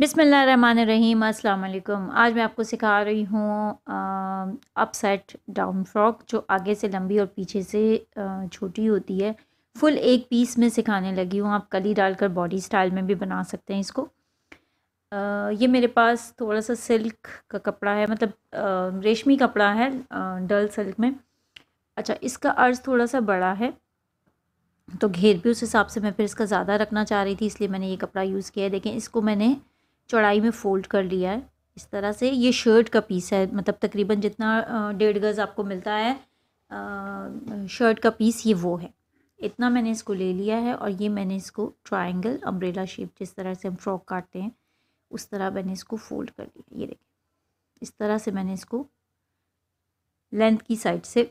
बिसमीम अल्लाम आज मैं आपको सिखा रही हूँ अपसेट डाउन फ्रॉक जो आगे से लंबी और पीछे से छोटी होती है फुल एक पीस में सिखाने लगी हूँ आप कली डालकर बॉडी स्टाइल में भी बना सकते हैं इसको आ, ये मेरे पास थोड़ा सा सिल्क का कपड़ा है मतलब आ, रेशमी कपड़ा है आ, डल सिल्क में अच्छा इसका अर्ज़ थोड़ा सा बड़ा है तो घेर भी उस हिसाब से मैं फिर इसका ज़्यादा रखना चाह रही थी इसलिए मैंने ये कपड़ा यूज़ किया है देखें इसको मैंने चौड़ाई में फ़ोल्ड कर लिया है इस तरह से ये शर्ट का पीस है मतलब तकरीबन जितना डेढ़ गज़ आपको मिलता है शर्ट का पीस ये वो है इतना मैंने इसको ले लिया है और ये मैंने इसको ट्रायंगल अम्ब्रेला शेप जिस तरह से हम फ्रॉक काटते हैं उस तरह मैंने इसको फोल्ड कर लिया ये देखिए इस तरह से मैंने इसको लेंथ की साइड से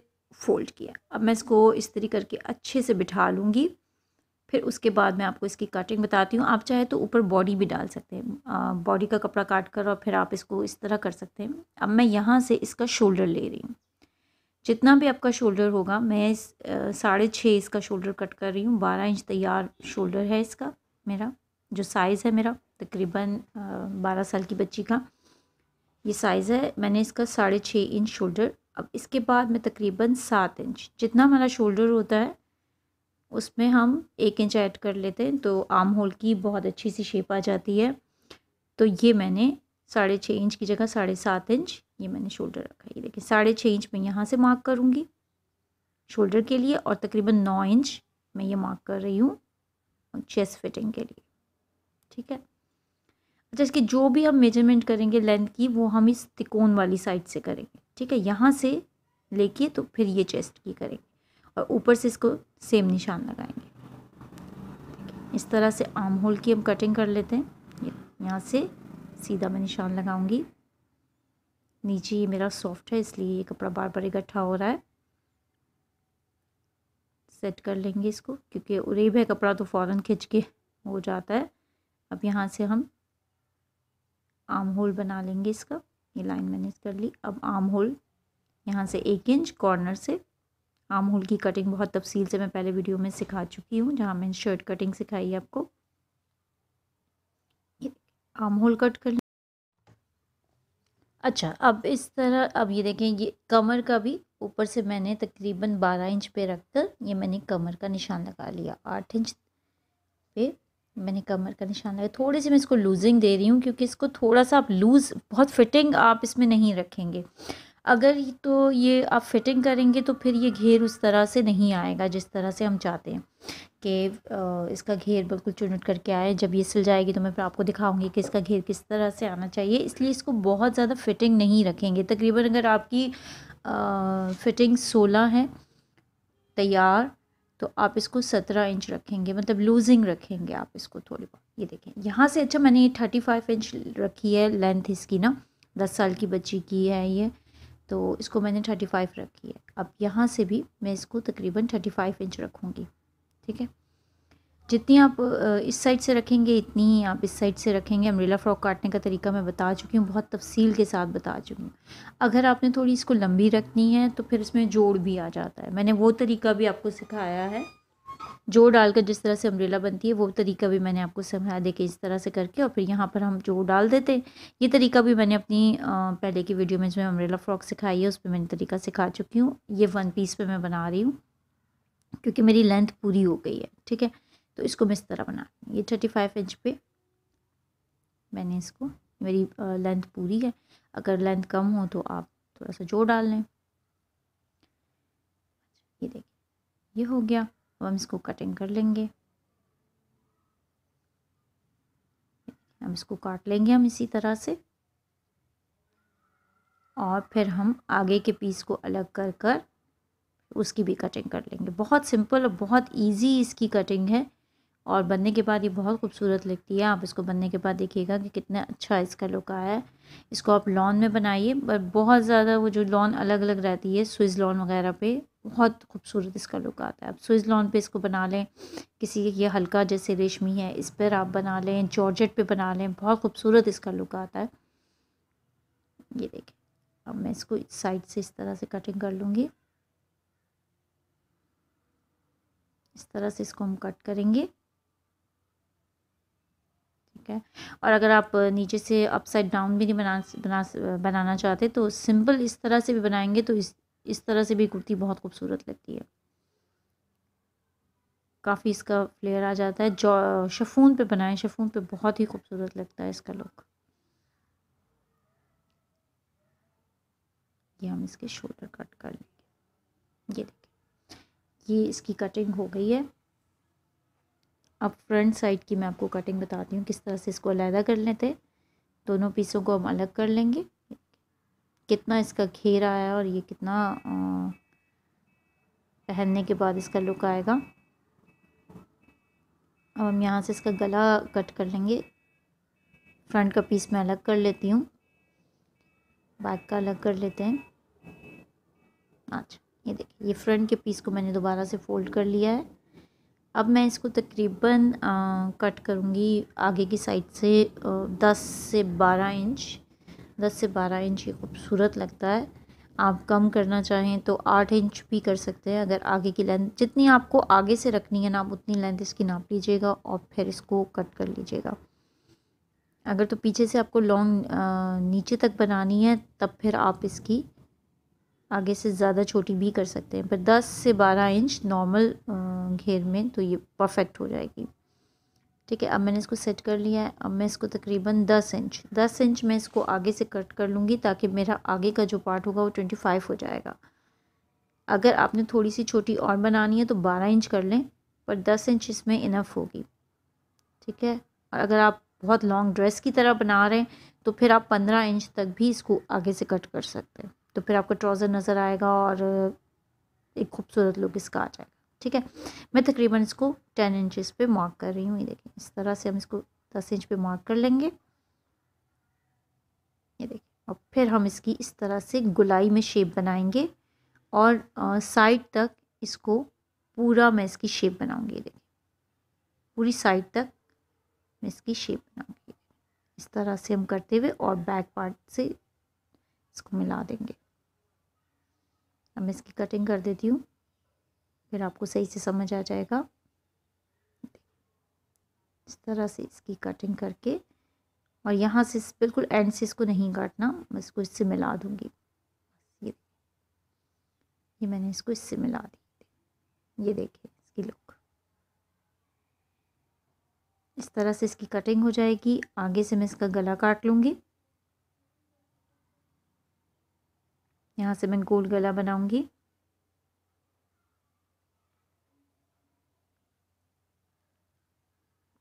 फ़ोल्ड किया अब मैं इसको इस तरीके करके अच्छे से बिठा लूँगी फिर उसके बाद मैं आपको इसकी कटिंग बताती हूँ आप चाहे तो ऊपर बॉडी भी डाल सकते हैं बॉडी का कपड़ा काट कर और फिर आप इसको इस तरह कर सकते हैं अब मैं यहाँ से इसका शोल्डर ले रही हूँ जितना भी आपका शोल्डर होगा मैं इस साढ़े छः इसका शोल्डर कट कर रही हूँ बारह इंच तैयार शोल्डर है इसका मेरा जो साइज़ है मेरा तकरीबन बारह साल की बच्ची का ये साइज़ है मैंने इसका साढ़े छः इंच शोल्डर अब इसके बाद मैं तकरीबन सात इंच जितना हमारा शोल्डर होता है उसमें हम एक इंच ऐड कर लेते हैं तो आम होल की बहुत अच्छी सी शेप आ जाती है तो ये मैंने साढ़े छः इंच की जगह साढ़े सात इंच ये मैंने शोल्डर रखा ये देखिए साढ़े छः इंच मैं यहाँ से मार्क करूँगी शोल्डर के लिए और तकरीबन नौ इंच मैं ये मार्क कर रही हूँ चेस्ट फिटिंग के लिए ठीक है अच्छा इसकी जो भी हम मेजरमेंट करेंगे लेंथ की वो हम इस तिकोन वाली साइड से करेंगे ठीक है यहाँ से लेके तो फिर ये चेस्ट की करेंगे और ऊपर से इसको सेम निशान लगाएंगे इस तरह से आर्म होल की हम कटिंग कर लेते हैं ये यहाँ से सीधा मैं निशान लगाऊंगी नीचे ये मेरा सॉफ्ट है इसलिए ये कपड़ा बार बार इकट्ठा हो रहा है सेट कर लेंगे इसको क्योंकि उरेब है कपड़ा तो फ़ौरन खिंच के हो जाता है अब यहाँ से हम आर्म होल बना लेंगे इसका ये लाइन मैंने कर ली अब आर्म होल यहाँ से एक इंच कॉर्नर से आम होल की कटिंग बहुत तफसील से मैं पहले वीडियो में सिखा चुकी हूँ जहाँ मैंने शर्ट कटिंग सिखाई है आपको आम होल कट कर अच्छा अब इस तरह अब ये देखें ये कमर का भी ऊपर से मैंने तकरीबन बारह इंच पे रख कर ये मैंने कमर का निशान लगा लिया आठ इंच पे मैंने कमर का निशान लगाया थोड़े से मैं इसको लूजिंग दे रही हूँ क्योंकि इसको थोड़ा सा आप लूज़ बहुत फिटिंग आप इसमें नहीं रखेंगे अगर तो ये आप फिटिंग करेंगे तो फिर ये घेर उस तरह से नहीं आएगा जिस तरह से हम चाहते हैं कि इसका घेर बिल्कुल चुनट करके आए जब ये सिल जाएगी तो मैं फिर आपको दिखाऊंगी कि इसका घेर किस तरह से आना चाहिए इसलिए इसको बहुत ज़्यादा फिटिंग नहीं रखेंगे तकरीबन अगर आपकी फ़िटिंग सोलह है तैयार तो आप इसको सत्रह इंच रखेंगे मतलब लूजिंग रखेंगे आप इसको थोड़ी बहुत ये देखें यहाँ से अच्छा मैंने ये थर्टी फाइव इंच रखी है लेंथ इसकी ना दस साल की बच्ची की है ये तो इसको मैंने थर्टी फाइव रखी है अब यहाँ से भी मैं इसको तकरीबन थर्टी फाइव इंच रखूँगी ठीक है जितनी आप इस साइड से रखेंगे इतनी ही आप इस साइड से रखेंगे अम्ब्रेला फ़्रॉक काटने का तरीका मैं बता चुकी हूँ बहुत तफसील के साथ बता चुकी हूँ अगर आपने थोड़ी इसको लंबी रखनी है तो फिर इसमें जोड़ भी आ जाता है मैंने वो तरीका भी आपको सिखाया है डाल डालकर जिस तरह से अम्ब्रेला बनती है वो तरीका भी मैंने आपको समझा दे के इस तरह से करके और फिर यहाँ पर हम जोड़ डाल देते हैं ये तरीका भी मैंने अपनी पहले की वीडियो में जिसमें अम्ब्रेला फ्रॉक सिखाई है उस पर मैंने तरीका सिखा चुकी हूँ ये वन पीस पर मैं बना रही हूँ क्योंकि मेरी लेंथ पूरी हो गई है ठीक है तो इसको मैं इस तरह बना ये थर्टी फाइव इंच पे मैंने इसको मेरी लेंथ पूरी है अगर लेंथ कम हो तो आप थोड़ा सा जोर डाल लें ये देखिए ये हो गया अब हम इसको कटिंग कर लेंगे हम इसको काट लेंगे हम इसी तरह से और फिर हम आगे के पीस को अलग कर कर उसकी भी कटिंग कर लेंगे बहुत सिंपल और बहुत इजी इसकी कटिंग है और बनने के बाद ये बहुत खूबसूरत लगती है आप इसको बनने के बाद देखिएगा कि कितना अच्छा इसका लुक आया है इसको आप लॉन में बनाइए पर बहुत ज़्यादा वो जो लॉन अलग अलग रहती है स्विज लॉन वगैरह पे बहुत खूबसूरत इसका लुक आता है आप स्विज लॉन पे इसको बना लें किसी ये हल्का जैसे रेशमी है इस पर आप बना लें जॉर्जेट पे बना लें बहुत खूबसूरत इसका लुक आता है ये देखें अब मैं इसको इस साइड से इस तरह से कटिंग कर लूँगी इस तरह से इसको हम कट करेंगे ठीक है और अगर आप नीचे से अपसाइड डाउन भी नहीं बना बना बनाना चाहते तो सिंपल इस तरह से भी बनाएंगे तो इस इस तरह से भी कुर्ती बहुत खूबसूरत लगती है काफ़ी इसका फ्लेयर आ जाता है जो शफून पे बनाए शफून पे बहुत ही खूबसूरत लगता है इसका लुक ये हम इसके शोल्डर कट कर लेंगे ये देखिए ये इसकी कटिंग हो गई है अब फ्रंट साइड की मैं आपको कटिंग बताती हूँ किस तरह से इसको अलहदा कर लेते हैं दोनों पीसों को हम अलग कर लेंगे कितना इसका घेरा है और ये कितना पहनने के बाद इसका लुक आएगा अब हम यहाँ से इसका गला कट कर लेंगे फ्रंट का पीस मैं अलग कर लेती हूँ बैक का अलग कर लेते हैं अच्छा ये देखिए ये फ्रंट के पीस को मैंने दोबारा से फ़ोल्ड कर लिया है अब मैं इसको तकरीबन कट करूँगी आगे की साइड से आ, दस से बारह इंच दस से बारह इंच ये खूबसूरत लगता है आप कम करना चाहें तो आठ इंच भी कर सकते हैं अगर आगे की लेंथ जितनी आपको आगे से रखनी है ना आप उतनी लेंथ इसकी नाप लीजिएगा और फिर इसको कट कर लीजिएगा अगर तो पीछे से आपको लॉन्ग नीचे तक बनानी है तब फिर आप इसकी आगे से ज़्यादा छोटी भी कर सकते हैं पर 10 से 12 इंच नॉर्मल घेर में तो ये परफेक्ट हो जाएगी ठीक है अब मैंने इसको सेट कर लिया है अब मैं इसको तकरीबन दस इंच दस इंच मैं इसको आगे से कट कर लूँगी ताकि मेरा आगे का जो पार्ट होगा वो ट्वेंटी फाइव हो जाएगा अगर आपने थोड़ी सी छोटी और बनानी है तो बारह इंच कर लें पर दस इंच इसमें इनफ होगी ठीक है और अगर आप बहुत लॉन्ग ड्रेस की तरह बना रहे हैं तो फिर आप पंद्रह इंच तक भी इसको आगे से कट कर सकते हैं तो फिर आपका ट्राउज़र नज़र आएगा और एक खूबसूरत लुक इसका आ जाएगा ठीक है मैं तकरीबन इसको टेन इंचज़ पे मार्क कर रही हूँ ये देखें इस तरह से हम इसको दस इंच पे मार्क कर लेंगे ये देखें और फिर हम इसकी इस तरह से गुलाई में शेप बनाएंगे और साइड तक इसको पूरा मैं इसकी शेप बनाऊँगी ये देखें पूरी साइड तक मैं इसकी शेप बनाऊँगी इस तरह से हम करते हुए और बैक पार्ट से इसको मिला देंगे अब मैं इसकी कटिंग कर देती हूँ फिर आपको सही से समझ आ जाएगा इस तरह से इसकी कटिंग करके और यहाँ से बिल्कुल एंड से इसको नहीं काटना मैं इसको इससे मिला दूँगी ये ये मैंने इसको इससे मिला दी ये देखिए इसकी लुक इस तरह से इसकी कटिंग हो जाएगी आगे से मैं इसका गला काट लूँगी यहाँ से मैं गोल गला बनाऊँगी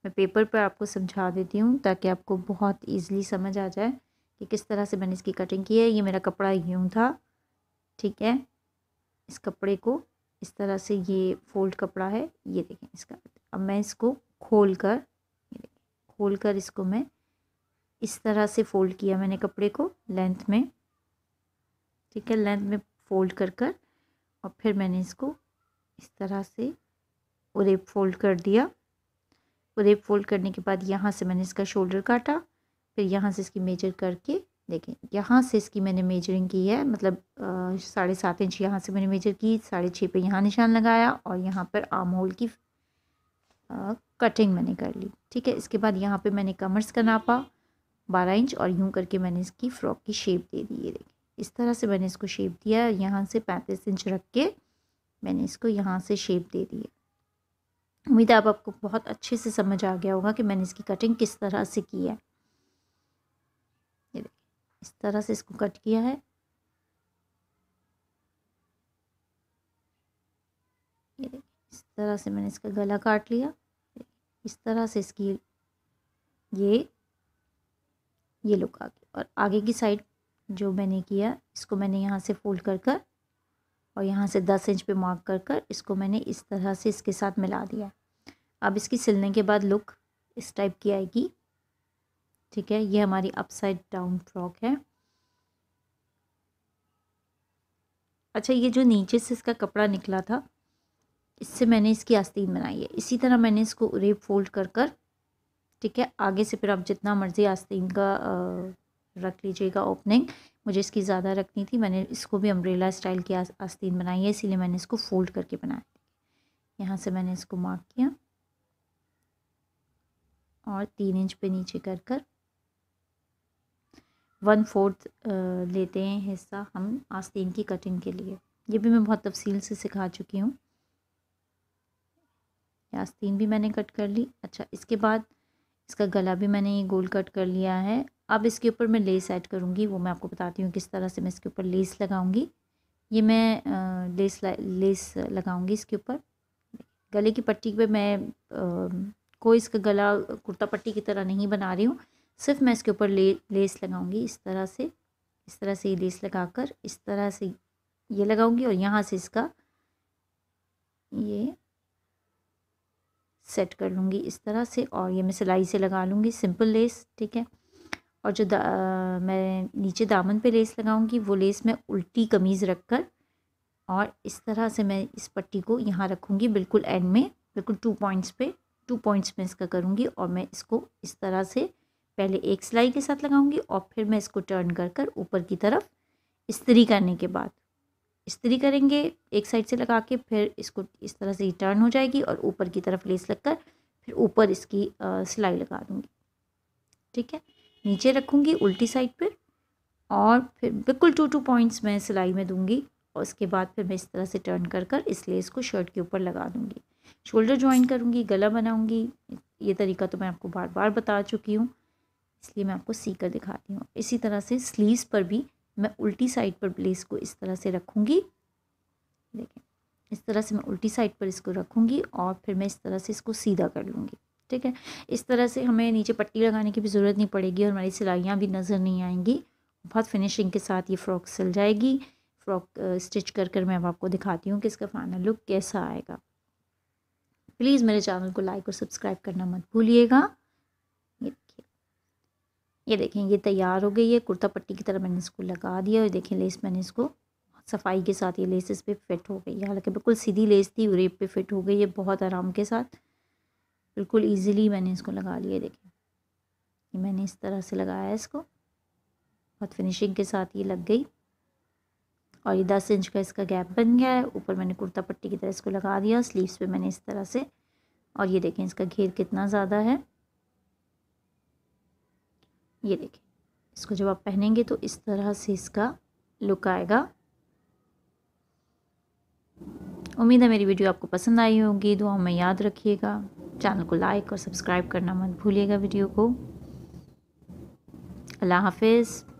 मैं पेपर पर आपको समझा देती हूँ ताकि आपको बहुत ईजिली समझ आ जाए कि किस तरह से मैंने इसकी कटिंग की है ये मेरा कपड़ा यूँ था ठीक है इस कपड़े को इस तरह से ये फोल्ड कपड़ा है ये देखें इसका अब मैं इसको खोल कर खोल कर इसको मैं इस तरह से फ़ोल्ड किया मैंने कपड़े को लेंथ में ठीक है लेंथ में फ़ोल्ड कर कर और फिर मैंने इसको इस तरह से उरेप फोल्ड कर दिया को रेप फोल्ड करने के बाद यहाँ से मैंने इसका शोल्डर काटा फिर यहाँ से इसकी मेजर करके देखें यहाँ से इसकी मैंने मेजरिंग की है मतलब साढ़े सात इंच यहाँ से मैंने मेजर की साढ़े छः पर यहाँ निशान लगाया और यहाँ पर आम होल की आ, कटिंग मैंने कर ली ठीक है इसके बाद यहाँ पे मैंने कमर्स का नापा बारह इंच और यूँ करके मैंने इसकी फ़्रॉक की शेप दे दी ये देखें इस तरह से मैंने इसको शेप दिया यहाँ से पैंतीस इंच रख के मैंने इसको यहाँ से शेप दे दी है उम्मीद है आपको बहुत अच्छे से समझ आ गया होगा कि मैंने इसकी कटिंग किस तरह से की है इस तरह से इसको कट किया है इस तरह से मैंने इसका गला काट लिया इस तरह से इसकी ये ये लुक आ गई और आगे की साइड जो मैंने किया इसको मैंने यहाँ से फोल्ड कर कर और यहाँ से दस इंच पे मार्क कर कर इसको मैंने इस तरह से इसके साथ मिला दिया अब इसकी सिलने के बाद लुक इस टाइप की आएगी ठीक है ये हमारी अपसाइड डाउन फ्रॉक है अच्छा ये जो नीचे से इसका कपड़ा निकला था इससे मैंने इसकी आस्तीन बनाई है इसी तरह मैंने इसको रेप फोल्ड कर कर ठीक है आगे से फिर आप जितना मर्ज़ी आस्तीन का आ, रख लीजिएगा ओपनिंग मुझे इसकी ज़्यादा रखनी थी मैंने इसको भी अम्ब्रेला स्टाइल की आस्तीन बनाई है इसीलिए मैंने इसको फोल्ड करके बनाया यहाँ से मैंने इसको मार्क किया और तीन इंच पे नीचे कर कर वन फोर्थ लेते हैं हिस्सा हम आस्तीन की कटिंग के लिए ये भी मैं बहुत तफसील से सिखा चुकी हूँ आस्तीन भी मैंने कट कर ली अच्छा इसके बाद इसका गला भी मैंने ये गोल कट कर लिया है अब इसके ऊपर मैं लेस ऐड करूँगी वो मैं आपको बताती हूँ किस तरह से मैं इसके ऊपर लेस लगाऊँगी ये मैं लेस लेस लगाऊँगी इसके ऊपर गले की पट्टी पे मैं कोई इसका गला कुर्ता पट्टी की तरह नहीं बना रही हूँ सिर्फ मैं इसके ऊपर ले लेस लगाऊंगी इस तरह से इस तरह से ये लेस लगाकर इस तरह से ये लगाऊंगी और यहाँ से इसका ये सेट कर लूँगी इस तरह से और ये मैं सिलाई से लगा लूँगी सिंपल लेस ठीक है और जो आ, मैं नीचे दामन पे लेस लगाऊंगी वो लेस मैं उल्टी कमीज़ रख कर और इस तरह से मैं इस पट्टी को यहाँ रखूँगी बिल्कुल एंड में बिल्कुल टू पॉइंट्स पे टू पॉइंट्स में इसका करूँगी और मैं इसको इस तरह से पहले एक सिलाई के साथ लगाऊंगी और फिर मैं इसको टर्न कर कर ऊपर की तरफ इस्तरी करने के बाद इस्तरी करेंगे एक साइड से लगा के फिर इसको इस तरह से टर्न हो जाएगी और ऊपर की तरफ लेस लगकर फिर ऊपर इसकी सिलाई लगा दूँगी ठीक है नीचे रखूँगी उल्टी साइड पर और फिर बिल्कुल टू टू पॉइंट्स मैं सिलाई में दूँगी और उसके बाद फिर मैं इस तरह से टर्न कर कर इस लेस को शर्ट के ऊपर लगा दूँगी शोल्डर ज्वाइन करूँगी गला बनाऊँगी ये तरीका तो मैं आपको बार बार बता चुकी हूँ इसलिए मैं आपको सी कर दिखाती हूँ इसी तरह से स्लीव्स पर भी मैं उल्टी साइड पर ब्लेस को इस तरह से रखूँगी देखें इस तरह से मैं उल्टी साइड पर इसको रखूँगी और फिर मैं इस तरह से इसको सीधा कर लूँगी ठीक है इस तरह से हमें नीचे पट्टी लगाने की भी ज़रूरत नहीं पड़ेगी और हमारी सिलाइयाँ भी नज़र नहीं आएंगी बहुत फिनिशिंग के साथ ये फ़्रॉक सिल जाएगी फ़्रॉक स्टिच कर कर मैं अब आपको दिखाती हूँ कि इसका फाइनल लुक कैसा आएगा प्लीज़ मेरे चैनल को लाइक और सब्सक्राइब करना मत भूलिएगा ये देखिए ये देखें ये तैयार हो गई है कुर्ता पट्टी की तरह मैंने इसको लगा दिया और देखें लेस मैंने इसको सफाई के साथ ये लेस इस पर फिट हो गई हालांकि बिल्कुल सीधी लेस थी रेप पे फिट हो गई है बहुत आराम के साथ बिल्कुल ईजिली मैंने इसको लगा लिया देखें मैंने इस तरह से लगाया इसको बहुत फिनिशिंग के साथ ये लग गई और ये दस इंच का इसका गैप बन गया है ऊपर मैंने कुर्ता पट्टी की तरह इसको लगा दिया स्लीव्स पे मैंने इस तरह से और ये देखें इसका घेर कितना ज़्यादा है ये देखें इसको जब आप पहनेंगे तो इस तरह से इसका लुक आएगा उम्मीद है मेरी वीडियो आपको पसंद आई होगी दुआओं में याद रखिएगा चैनल को लाइक और सब्सक्राइब करना मत भूलिएगा वीडियो को अल्लाह हाफिज़